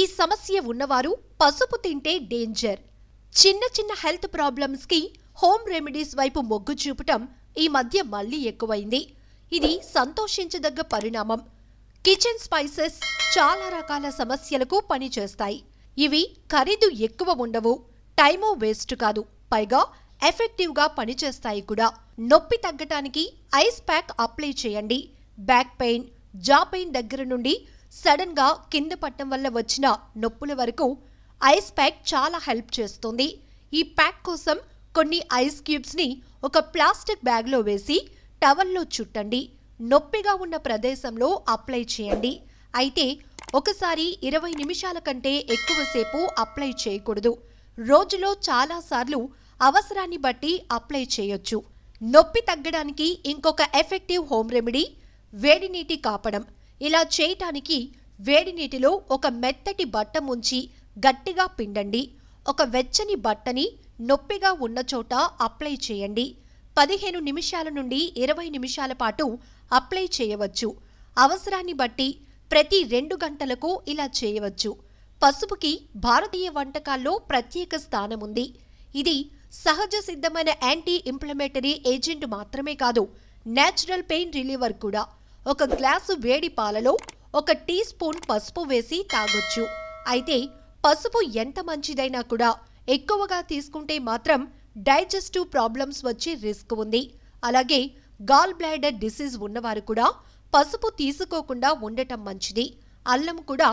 ఈ సమస్య ఉన్నవారు పసుపు తింటే డేంజర్ చిన్న చిన్న హెల్త్ ప్రాబ్లమ్స్కి హోమ్ రెమెడీస్ వైపు మొగ్గు చూపటం ఈ మధ్య మళ్ళీ ఎక్కువైంది ఇది సంతోషించదగ్గ పరిణామం కిచెన్ స్పైసెస్ చాలా రకాల సమస్యలకు పనిచేస్తాయి ఇవి ఖరీదు ఎక్కువ ఉండవు టైము వేస్ట్ కాదు పైగా ఎఫెక్టివ్గా పనిచేస్తాయి కూడా నొప్పి తగ్గటానికి ఐస్ ప్యాక్ అప్లై చేయండి బ్యాక్ పెయిన్ జా పెయిన్ దగ్గర నుండి సడన్గా కింద పట్టడం వల్ల వచ్చిన నొప్పుల వరకు ఐస్ ప్యాక్ చాలా హెల్ప్ చేస్తుంది ఈ ప్యాక్ కోసం కొన్ని ఐస్ క్యూబ్స్ని ఒక ప్లాస్టిక్ బ్యాగ్లో వేసి టవల్లో చుట్టండి నొప్పిగా ఉన్న ప్రదేశంలో అప్లై చేయండి అయితే ఒకసారి ఇరవై నిమిషాల కంటే ఎక్కువసేపు అప్లై చేయకూడదు రోజులో చాలాసార్లు అవసరాన్ని బట్టి అప్లై చేయొచ్చు నొప్పి తగ్గడానికి ఇంకొక ఎఫెక్టివ్ హోమ్ రెమెడీ వేడి నీటి కాపడం ఇలా చేయటానికి వేడి నీటిలో ఒక మెత్తటి బట్ట ముంచి గట్టిగా పిండండి ఒక వెచ్చని బట్టని నొప్పిగా ఉన్న చోట అప్లై చేయండి పదిహేను నిమిషాల నుండి ఇరవై నిమిషాల పాటు అప్లై చేయవచ్చు అవసరాన్ని బట్టి ప్రతి రెండు గంటలకు ఇలా చేయవచ్చు పసుపుకి భారతీయ వంటకాల్లో ప్రత్యేక స్థానం ఉంది ఇది సహజ సిద్ధమైన యాంటీ ఇంప్లమేటరీ ఏజెంట్ మాత్రమే కాదు నేచురల్ పెయిన్ రిలీవర్ కూడా ఒక గ్లాసు వేడి పాలలో ఒక టీ స్పూన్ పసుపు వేసి తాగొచ్చు అయితే పసుపు ఎంత మంచిదైనా కూడా ఎక్కువగా తీసుకుంటే మాత్రం డైజెస్టివ్ ప్రాబ్లమ్స్ వచ్చే రిస్క్ ఉంది అలాగే గాల్ బ్లాడర్ డిసీజ్ ఉన్నవారు కూడా పసుపు తీసుకోకుండా ఉండటం మంచిది అల్లం కూడా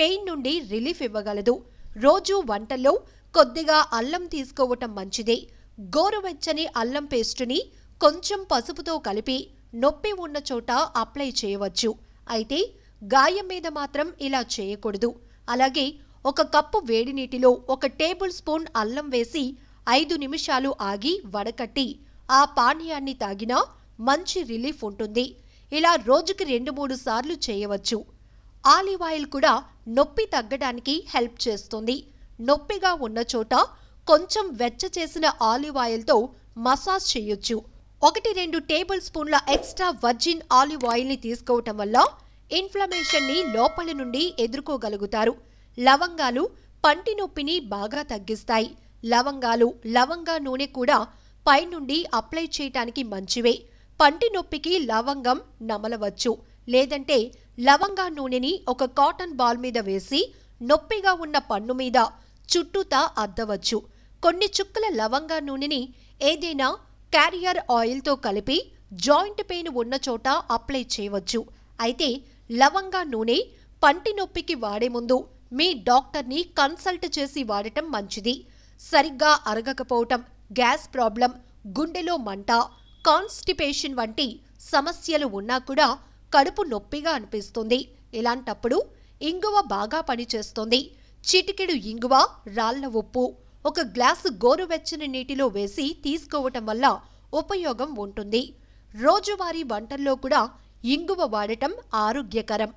పెయిన్ నుండి రిలీఫ్ ఇవ్వగలదు రోజు వంటల్లో కొద్దిగా అల్లం తీసుకోవటం మంచిది గోరువెచ్చని అల్లం పేస్టుని కొంచెం పసుపుతో కలిపి నొప్పి ఉన్న చోట అప్లై చేయవచ్చు అయితే గాయం మీద మాత్రం ఇలా చేయకూడదు అలాగే ఒక కప్పు వేడి నీటిలో ఒక టేబుల్ స్పూన్ అల్లం వేసి ఐదు నిమిషాలు ఆగి వడకట్టి ఆ పానీయాన్ని తాగినా మంచి రిలీఫ్ ఉంటుంది ఇలా రోజుకి రెండు మూడు సార్లు చేయవచ్చు ఆలివ్ ఆయిల్ కూడా నొప్పి తగ్గడానికి హెల్ప్ చేస్తుంది నొప్పిగా ఉన్న చోట కొంచెం వెచ్చ చేసిన ఆలివ్ ఆయిల్తో మసాజ్ చేయొచ్చు ఒకటి రెండు టేబుల్ స్పూన్ల ఎక్స్ట్రా వర్జిన్ ఆలివ్ ఆయిల్ని తీసుకోవటం వల్ల ఇన్ఫ్లమేషన్ని లోపల నుండి ఎదుర్కోగలుగుతారు లవంగాలు పంటి నొప్పిని బాగా తగ్గిస్తాయి లవంగాలు లవంగా నూనె కూడా పైనుండి అప్లై చేయటానికి మంచివే పంటి నొప్పికి లవంగం నమలవచ్చు లేదంటే లవంగా నూనెని ఒక కాటన్ బాల్ మీద వేసి నొప్పిగా ఉన్న పన్ను మీద చుట్టూతా అద్దవచ్చు కొన్ని చుక్కల లవంగా నూనెని ఏదైనా క్యారియర్ ఆయిల్తో కలిపి జాయింట్ పెయిన్ ఉన్న చోట అప్లై చేయవచ్చు అయితే లవంగా నూనె పంటి నొప్పికి వాడే ముందు మీ డాక్టర్ని కన్సల్ట్ చేసి వాడటం మంచిది సరిగ్గా అరగకపోవటం గ్యాస్ ప్రాబ్లం గుండెలో మంట కాన్స్టిపేషన్ వంటి సమస్యలు ఉన్నా కూడా కడుపు నొప్పిగా అనిపిస్తుంది ఇలాంటప్పుడు ఇంగువ బాగా పనిచేస్తుంది చిటికెడు ఇంగువ రాళ్ల ఉప్పు ఒక గ్లాసు గోరువెచ్చని నీటిలో వేసి తీసుకోవటం వల్ల ఉపయోగం ఉంటుంది రోజువారీ వంటల్లో కూడా ఇంగువ వాడటం ఆరోగ్యకరం